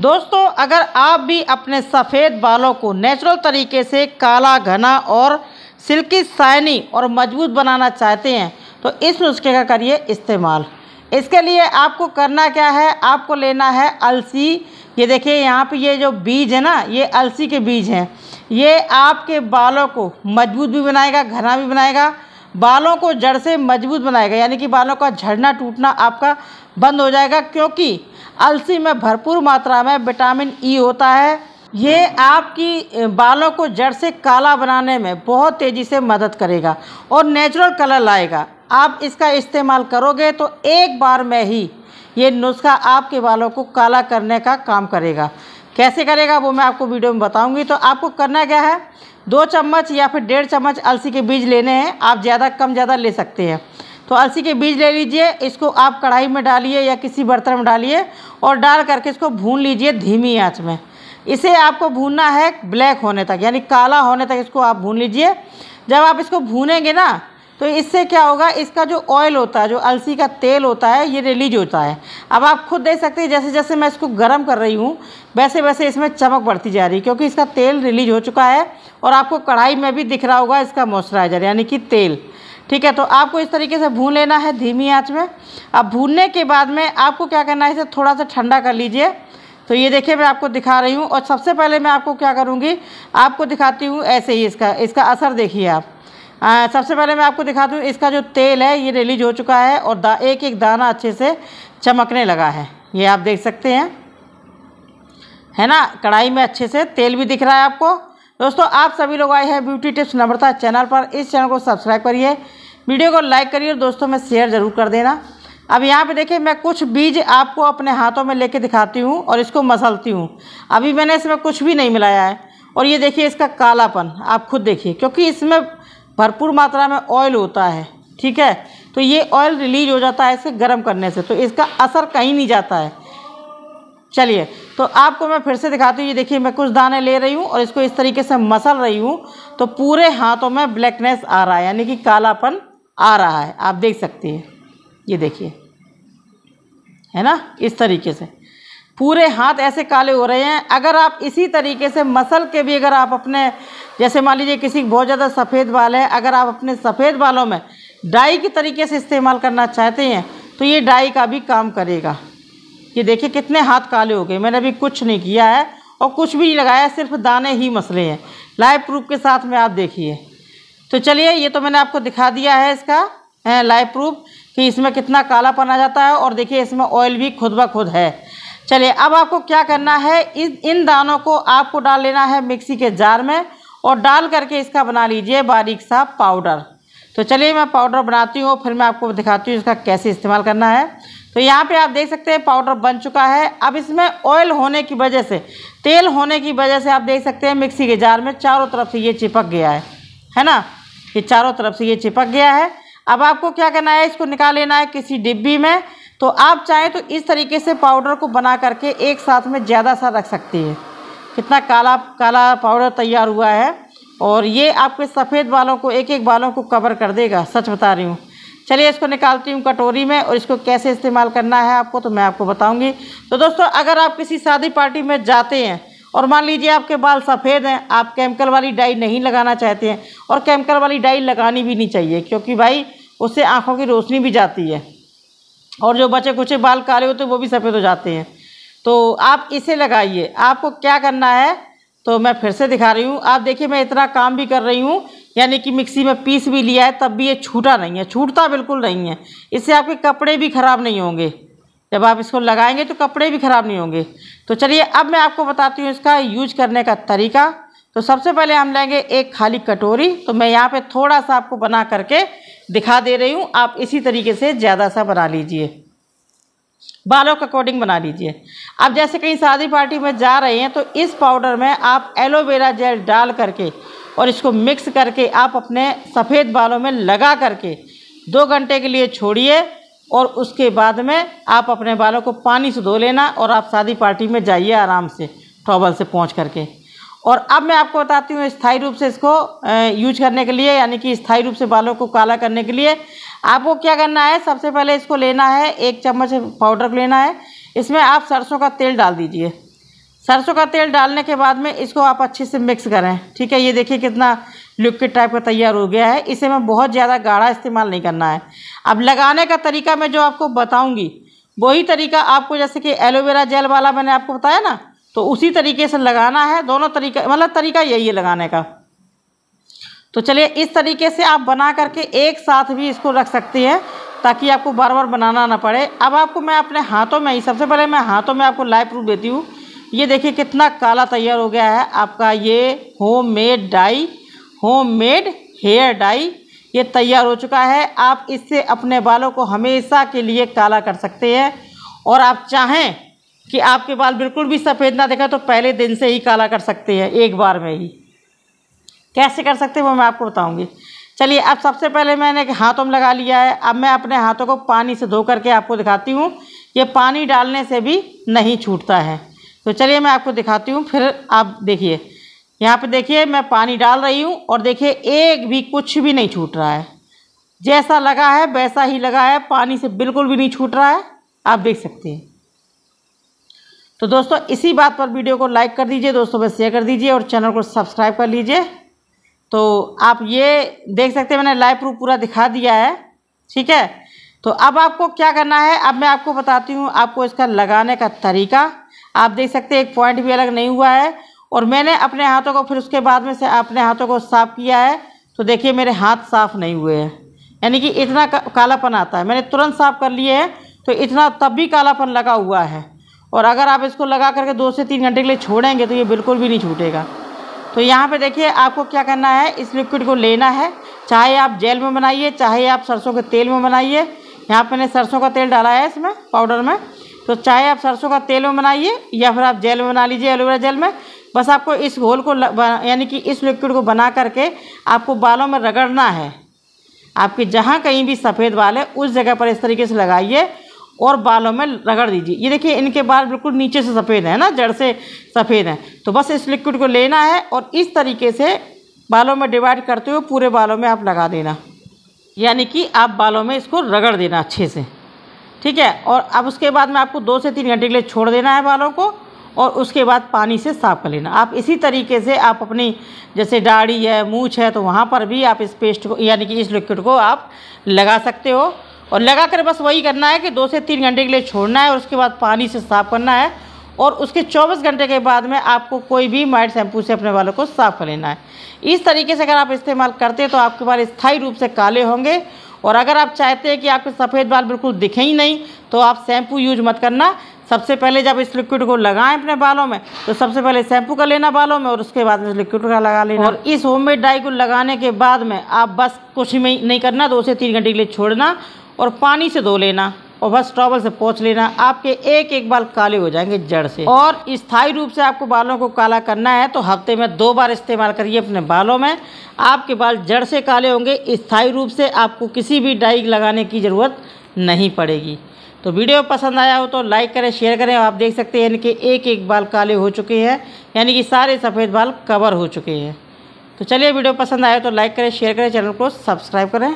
दोस्तों अगर आप भी अपने सफ़ेद बालों को नेचुरल तरीके से काला घना और सिल्की साइनी और मजबूत बनाना चाहते हैं तो इस नुस्खे का करिए इस्तेमाल इसके लिए आपको करना क्या है आपको लेना है अलसी ये देखिए यहाँ पे ये जो बीज है ना ये अलसी के बीज हैं ये आपके बालों को मजबूत भी बनाएगा घना भी बनाएगा बालों को जड़ से मजबूत बनाएगा यानी कि बालों का झड़ना टूटना आपका बंद हो जाएगा क्योंकि अलसी में भरपूर मात्रा में विटामिन ई e होता है ये आपकी बालों को जड़ से काला बनाने में बहुत तेज़ी से मदद करेगा और नेचुरल कलर लाएगा आप इसका इस्तेमाल करोगे तो एक बार में ही ये नुस्खा आपके बालों को काला करने का काम करेगा कैसे करेगा वो मैं आपको वीडियो में बताऊंगी तो आपको करना क्या है दो चम्मच या फिर डेढ़ चम्मच अलसी के बीज लेने हैं आप ज़्यादा कम ज़्यादा ले सकते हैं तो अलसी के बीज ले लीजिए इसको आप कढ़ाई में डालिए या किसी बर्तन में डालिए और डाल करके इसको भून लीजिए धीमी आँच में इसे आपको भूनना है ब्लैक होने तक यानी काला होने तक इसको आप भून लीजिए जब आप इसको भूनेंगे ना तो इससे क्या होगा इसका जो ऑयल होता है जो अलसी का तेल होता है ये रिलीज होता है अब आप खुद देख सकते हैं जैसे जैसे मैं इसको गर्म कर रही हूँ वैसे वैसे इसमें चमक बढ़ती जा रही है क्योंकि इसका तेल रिलीज हो चुका है और आपको कढ़ाई में भी दिख रहा होगा इसका मॉइस्चराइज़र यानी कि तेल ठीक है तो आपको इस तरीके से भून लेना है धीमी आँच में अब भूनने के बाद में आपको क्या करना है इसे थोड़ा सा ठंडा कर लीजिए तो ये देखिए मैं आपको दिखा रही हूँ और सबसे पहले मैं आपको क्या करूँगी आपको दिखाती हूँ ऐसे ही इसका इसका असर देखिए आप आ, सबसे पहले मैं आपको दिखाती हूँ इसका जो तेल है ये रिलीज हो चुका है और दा, एक एक दाना अच्छे से चमकने लगा है ये आप देख सकते हैं है ना कढ़ाई में अच्छे से तेल भी दिख रहा है आपको दोस्तों आप सभी लोग आए हैं ब्यूटी टिप्स नम्रता चैनल पर इस चैनल को सब्सक्राइब करिए वीडियो को लाइक करिए और दोस्तों में शेयर ज़रूर कर देना अब यहाँ पे देखिए मैं कुछ बीज आपको अपने हाथों में लेके दिखाती हूँ और इसको मसलती हूँ अभी मैंने इसमें कुछ भी नहीं मिलाया है और ये देखिए इसका कालापन आप खुद देखिए क्योंकि इसमें भरपूर मात्रा में ऑयल होता है ठीक है तो ये ऑयल रिलीज हो जाता है इसे गर्म करने से तो इसका असर कहीं नहीं जाता है चलिए तो आपको मैं फिर से दिखाती हूँ ये देखिए मैं कुछ दाने ले रही हूँ और इसको इस तरीके से मसल रही हूँ तो पूरे हाथों में ब्लैकनेस आ रहा है यानी कि कालापन आ रहा है आप देख सकते हैं ये देखिए है ना इस तरीके से पूरे हाथ ऐसे काले हो रहे हैं अगर आप इसी तरीके से मसल के भी अगर आप अपने जैसे मान लीजिए किसी बहुत ज़्यादा सफ़ेद बाल है अगर आप अपने सफ़ेद बालों में डाई के तरीके से इस्तेमाल करना चाहते हैं तो ये डाई का भी काम करेगा ये देखिए कितने हाथ काले हो गए मैंने अभी कुछ नहीं किया है और कुछ भी नहीं लगाया सिर्फ दाने ही मसले हैं लाइव प्रूफ के साथ में आप देखिए तो चलिए ये तो मैंने आपको दिखा दिया है इसका लाइव प्रूफ कि इसमें कितना काला आ जाता है और देखिए इसमें ऑयल भी खुद ब खुद है चलिए अब आपको क्या करना है इन इन दानों को आपको डाल लेना है मिक्सी के जार में और डाल करके इसका बना लीजिए बारीक सा पाउडर तो चलिए मैं पाउडर बनाती हूँ फिर मैं आपको दिखाती हूँ इसका कैसे इस्तेमाल करना है तो यहाँ पे आप देख सकते हैं पाउडर बन चुका है अब इसमें ऑयल होने की वजह से तेल होने की वजह से आप देख सकते हैं मिक्सी के जार में चारों तरफ से ये चिपक गया है है ना ये चारों तरफ से ये चिपक गया है अब आपको क्या करना है इसको निकाल लेना है किसी डिब्बी में तो आप चाहें तो इस तरीके से पाउडर को बना करके एक साथ में ज़्यादा सा रख सकती है कितना काला काला पाउडर तैयार हुआ है और ये आपके सफ़ेद बालों को एक एक बालों को कवर कर देगा सच बता रही हूँ चलिए इसको निकालती हूँ कटोरी में और इसको कैसे इस्तेमाल करना है आपको तो मैं आपको बताऊँगी तो दोस्तों अगर आप किसी शादी पार्टी में जाते हैं और मान लीजिए आपके बाल सफ़ेद हैं आप केमिकल वाली डाई नहीं लगाना चाहते हैं और केमिकल वाली डाई लगानी भी नहीं चाहिए क्योंकि भाई उससे आँखों की रोशनी भी जाती है और जो बचे कुचे बाल काले होते हैं वो भी सफ़ेद हो जाते हैं तो आप इसे लगाइए आपको क्या करना है तो मैं फिर से दिखा रही हूँ आप देखिए मैं इतना काम भी कर रही हूँ यानी कि मिक्सी में पीस भी लिया है तब भी ये छूटा नहीं है छूटता बिल्कुल नहीं है इससे आपके कपड़े भी ख़राब नहीं होंगे जब आप इसको लगाएंगे तो कपड़े भी ख़राब नहीं होंगे तो चलिए अब मैं आपको बताती हूँ इसका यूज करने का तरीका तो सबसे पहले हम लेंगे एक खाली कटोरी तो मैं यहाँ पे थोड़ा सा आपको बना करके दिखा दे रही हूँ आप इसी तरीके से ज़्यादा सा बना लीजिए बालों के अकॉर्डिंग बना लीजिए अब जैसे कहीं शादी पार्टी में जा रहे हैं तो इस पाउडर में आप एलोवेरा जेल डाल करके और इसको मिक्स करके आप अपने सफ़ेद बालों में लगा करके दो घंटे के लिए छोड़िए और उसके बाद में आप अपने बालों को पानी से धो लेना और आप शादी पार्टी में जाइए आराम से टॉवल से पहुँच करके और अब मैं आपको बताती हूँ स्थाई रूप से इसको यूज करने के लिए यानी कि स्थाई रूप से बालों को काला करने के लिए आपको क्या करना है सबसे पहले इसको लेना है एक चम्मच पाउडर लेना है इसमें आप सरसों का तेल डाल दीजिए सरसों का तेल डालने के बाद में इसको आप अच्छे से मिक्स करें ठीक है ये देखिए कितना लिक्विड टाइप का तैयार हो गया है इसे मैं बहुत ज़्यादा गाढ़ा इस्तेमाल नहीं करना है अब लगाने का तरीका मैं जो आपको बताऊँगी वही तरीका आपको जैसे कि एलोवेरा जेल वाला मैंने आपको बताया ना तो उसी तरीके से लगाना है दोनों तरीका मतलब तरीका यही है लगाने का तो चलिए इस तरीके से आप बना करके एक साथ भी इसको रख सकती हैं ताकि आपको बार बार बनाना ना पड़े अब आपको मैं अपने हाथों में ही सबसे पहले मैं हाथों में आपको लाइव प्रूफ देती हूँ ये देखिए कितना काला तैयार हो गया है आपका ये home made dye home made hair dye ये तैयार हो चुका है आप इससे अपने बालों को हमेशा के लिए काला कर सकते हैं और आप चाहें कि आपके बाल बिल्कुल भी सफ़ेद ना दिखा तो पहले दिन से ही काला कर सकते हैं एक बार में ही कैसे कर सकते हैं वो मैं आपको बताऊंगी चलिए अब सबसे पहले मैंने हाथों में लगा लिया है अब मैं अपने हाथों को पानी से धो करके आपको दिखाती हूँ ये पानी डालने से भी नहीं छूटता है तो चलिए मैं आपको दिखाती हूँ फिर आप देखिए यहाँ पे देखिए मैं पानी डाल रही हूँ और देखिए एक भी कुछ भी नहीं छूट रहा है जैसा लगा है वैसा ही लगा है पानी से बिल्कुल भी नहीं छूट रहा है आप देख सकते हैं तो दोस्तों इसी बात पर वीडियो को लाइक कर दीजिए दोस्तों में शेयर कर दीजिए और चैनल को सब्सक्राइब कर लीजिए तो आप ये देख सकते हैं मैंने लाइव प्रूफ पूरा दिखा दिया है ठीक है तो अब आपको क्या करना है अब मैं आपको बताती हूँ आपको इसका लगाने का तरीका आप देख सकते हैं एक पॉइंट भी अलग नहीं हुआ है और मैंने अपने हाथों को फिर उसके बाद में से अपने हाथों को साफ़ किया है तो देखिए मेरे हाथ साफ़ नहीं हुए हैं यानी कि इतना कालापन आता है मैंने तुरंत साफ़ कर लिए हैं तो इतना तब भी कालापन लगा हुआ है और अगर आप इसको लगा करके दो से तीन घंटे के लिए छोड़ेंगे तो ये बिल्कुल भी नहीं छूटेगा तो यहाँ पे देखिए आपको क्या करना है इस लिक्विड को लेना है चाहे आप जेल में बनाइए चाहे आप सरसों के तेल में बनाइए यहाँ पर मैंने सरसों का तेल डाला है इसमें पाउडर में तो चाहे आप सरसों का तेल में बनाइए या फिर आप जेल में बना लीजिए एलोवेरा जेल में बस आपको इस घोल को यानी कि इस लिक्विड को बना करके आपको बालों में रगड़ना है आपके जहाँ कहीं भी सफ़ेद बाल है उस जगह पर इस तरीके से लगाइए और बालों में रगड़ दीजिए ये देखिए इनके बाल बिल्कुल नीचे से सफ़ेद हैं ना जड़ से सफ़ेद हैं तो बस इस लिक्विड को लेना है और इस तरीके से बालों में डिवाइड करते हुए पूरे बालों में आप लगा देना यानी कि आप बालों में इसको रगड़ देना अच्छे से ठीक है और अब उसके बाद में आपको दो से तीन घंटे के लिए छोड़ देना है बालों को और उसके बाद पानी से साफ़ कर लेना आप इसी तरीके से आप अपनी जैसे दाढ़ी है मूछ है तो वहाँ पर भी आप इस पेस्ट को यानी कि इस लिक्विड को आप लगा सकते हो और लगा कर बस वही करना है कि दो से तीन घंटे के लिए छोड़ना है और उसके बाद पानी से साफ़ करना है और उसके 24 घंटे के बाद में आपको कोई भी माइट शैम्पू से अपने बालों को साफ़ कर लेना है इस तरीके से अगर आप इस्तेमाल करते हैं तो आपके बाल स्थायी रूप से काले होंगे और अगर आप चाहते हैं कि आपके सफ़ेद बाल बिल्कुल दिखे ही नहीं तो आप शैम्पू यूज मत करना सबसे पहले जब इस लिक्विड को लगाएं अपने बालों में तो सबसे पहले शैम्पू का लेना बालों में और उसके बाद इस लिक्विड का लगा लेना और इस होममेड डाई को लगाने के बाद में आप बस कुछ नहीं करना दो से तीन घंटे के लिए छोड़ना और पानी से धो लेना और बस ट्रॉबल से पोछ लेना आपके एक एक बाल काले हो जाएंगे जड़ से और स्थायी रूप से आपको बालों को काला करना है तो हफ्ते में दो बार इस्तेमाल करिए अपने बालों में आपके बाल जड़ से काले होंगे स्थायी रूप से आपको किसी भी डाइक लगाने की ज़रूरत नहीं पड़ेगी तो वीडियो पसंद आया हो तो लाइक करें शेयर करें आप देख सकते हैं यानी कि एक एक बाल काले हो चुके हैं यानी कि सारे सफ़ेद बाल कवर हो चुके हैं तो चलिए वीडियो पसंद आया तो लाइक करें शेयर करें चैनल को सब्सक्राइब करें